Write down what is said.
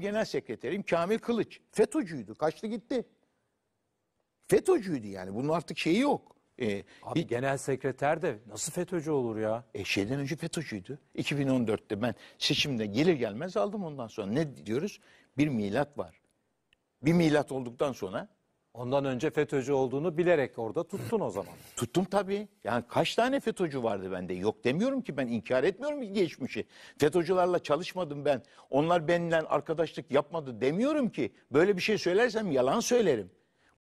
Genel Sekreterim Kamil Kılıç. FETÖ'cüydü. Kaçtı gitti. FETÖ'cüydü yani. Bunun artık şeyi yok. Ee, Abi bir, genel sekreter de nasıl FETÖ'cü olur ya? E şeyden önce FETÖ'cüydü. 2014'te ben seçimde gelir gelmez aldım ondan sonra. Ne diyoruz? Bir milat var. Bir milat olduktan sonra Ondan önce FETÖ'cü olduğunu bilerek orada tuttun o zaman. Tuttum tabii. Yani kaç tane FETÖ'cü vardı bende? Yok demiyorum ki ben inkar etmiyorum ki geçmişi. FETÖ'cülerle çalışmadım ben. Onlar benimle arkadaşlık yapmadı demiyorum ki. Böyle bir şey söylersem yalan söylerim.